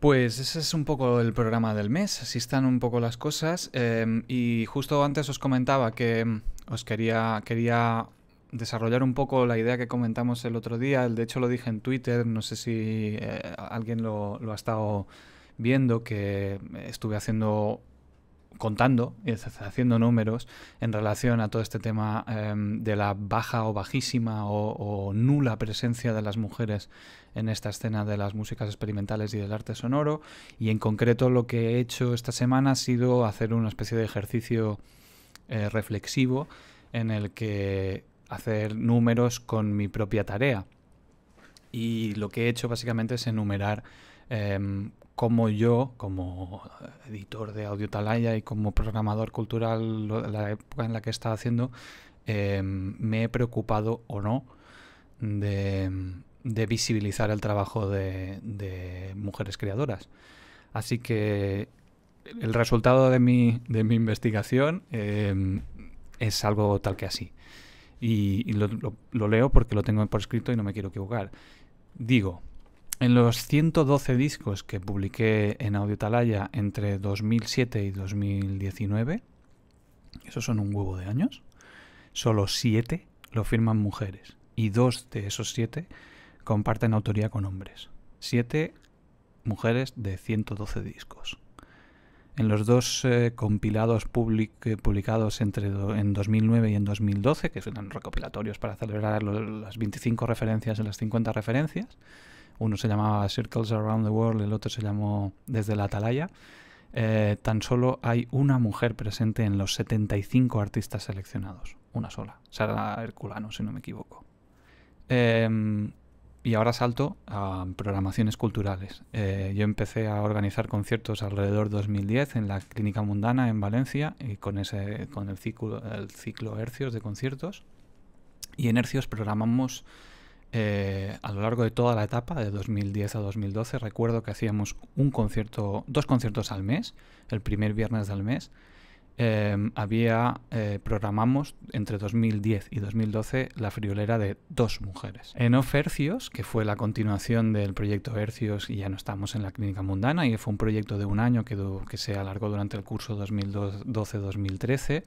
Pues ese es un poco el programa del mes, así están un poco las cosas. Em, y justo antes os comentaba que em, os quería, quería desarrollar un poco la idea que comentamos el otro día. De hecho lo dije en Twitter, no sé si eh, alguien lo, lo, ha estado viendo, que estuve haciendo contando, y haciendo números en relación a todo este tema em, de la baja o bajísima o, nula presencia de las mujeres en esta escena de las músicas experimentales y del arte sonoro. Y en concreto lo que he hecho esta semana ha sido hacer una especie de ejercicio eh, reflexivo en el que hacer números con mi propia tarea. Y lo que he hecho básicamente es enumerar em, como yo, como eh, editor de Audio Talaya y como programador cultural, la época en la que estaba haciendo, em, me he preocupado o no de, visibilizar el trabajo de, mujeres creadoras. Así que el resultado de mi, de mi investigación em, es algo tal que así. Y, lo, lo leo porque lo tengo por escrito y no me quiero equivocar. Digo, en los 112 discos que publiqué en Audio Talaya entre 2007 y 2019, esos son un huevo de años, solo 7 lo firman mujeres y dos de esos 7 comparten autoría con hombres. 7 mujeres de 112 discos. En los dos eh, compilados eh, publicados entre en 2009 y en 2012, que son recopilatorios para celebrar las 25 referencias y las 50 referencias, uno se llamaba Circles Around the World, el otro se llamó Desde la Atalaya. Eh, tan solo hay una mujer presente en los 75 artistas seleccionados. Una sola. Sara Herculano, si no me equivoco. Em, y ahora salto a programaciones culturales. Eh, yo empecé a organizar conciertos alrededor de 2010 en la Clínica Mundana en Valencia y con, ese, con el, ciclo, el ciclo Hercios de conciertos. Y en Hercios programamos eh, a lo largo de toda la etapa, de 2010 a 2012, recuerdo que hacíamos un concierto, dos conciertos al mes, el primer viernes del mes. Em, había, eh, programamos entre 2010 y 2012 la friolera de dos mujeres. En Ofercios que fue la continuación del proyecto Hercios y ya no estamos en la clínica mundana, y fue un proyecto de un año que, que se alargó durante el curso 2012-2013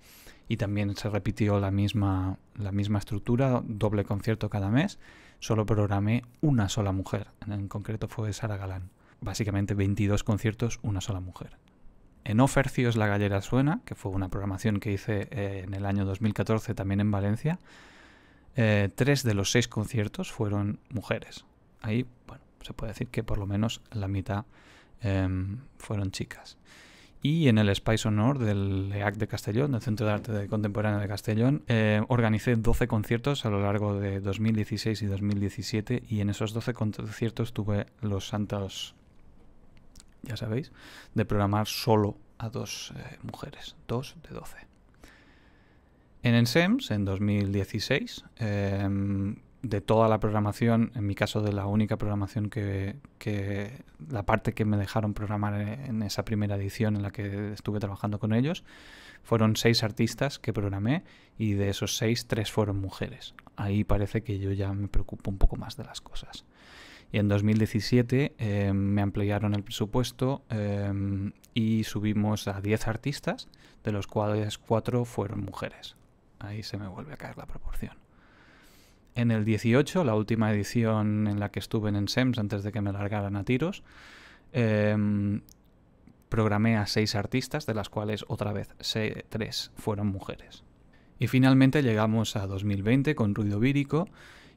y también se repitió la misma, la misma estructura, doble concierto cada mes solo programé una sola mujer. En concreto fue Sara Galán. Básicamente 22 conciertos, una sola mujer. En Ofercios La Gallera Suena, que fue una programación que hice eh, en el año 2014 también en Valencia, eh, tres de los seis conciertos fueron mujeres. Ahí, bueno, se puede decir que por lo menos la mitad em, fueron chicas y en el Spice Honor del EAC de Castellón, del Centro de Arte Contemporáneo de Castellón, eh, organicé 12 conciertos a lo largo de 2016 y 2017 y en esos 12 conciertos tuve los santos, ya sabéis, de programar solo a dos eh, mujeres, dos de 12. En ENSEMS, e en 2016, de toda la programación, en mi caso de la única programación que, la parte que me dejaron programar en esa primera edición en la que estuve trabajando con ellos, fueron seis artistas que programé y de esos seis, tres fueron mujeres. Ahí parece que yo ya me preocupo un poco más de las cosas. Y en 2017 eh, me ampliaron el presupuesto eh, y subimos a 10 artistas, de los cuales cuatro fueron mujeres. Ahí se me vuelve a caer la proporción en el 18, la última edición en la que estuve en SEMS antes de que me largaran a tiros. Em, programé a seis artistas, de las cuales otra vez tres fueron mujeres. Y finalmente llegamos a 2020 con Ruido Vírico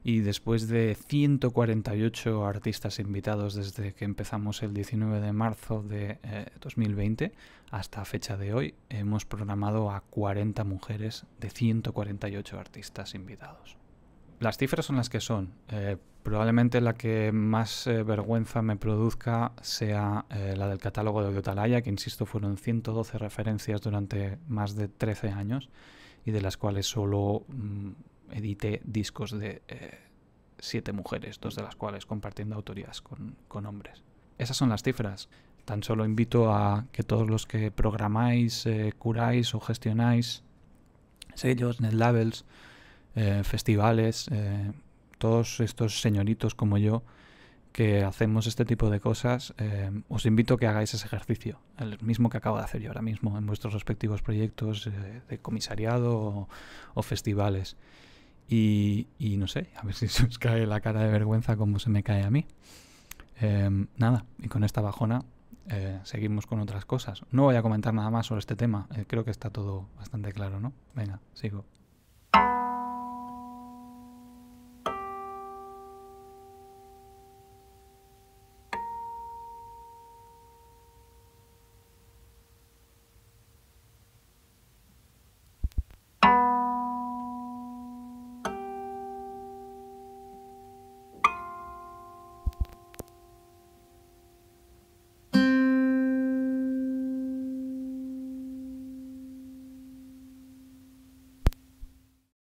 y después de 148 artistas invitados desde que empezamos el 19 de marzo de 2020 eh, hasta fecha de hoy, hemos programado a 40 mujeres de 148 artistas invitados las cifras son las que son. Eh, probablemente la que más eh, vergüenza me produzca sea eh, la del catálogo de Audiotalaya, que insisto fueron 112 referencias durante más de 13 años y de las cuales solo edite mm, edité discos de siete mujeres, dos de las cuales compartiendo autorías con, con hombres. Esas son las cifras. Tan solo invito a que todos los que programáis, curáis o gestionáis sellos, netlabels, eh, festivales, eh, todos estos señoritos como yo que hacemos este tipo de cosas, eh, os invito a que hagáis ese ejercicio, el mismo que acabo de hacer yo ahora mismo en vuestros respectivos proyectos de comisariado o, festivales. Y, no sé, a ver si se os cae la cara de vergüenza como se me cae a mí. nada, y con esta bajona seguimos con otras cosas. No voy a comentar nada más sobre este tema, creo que está todo bastante claro, ¿no? Venga, sigo.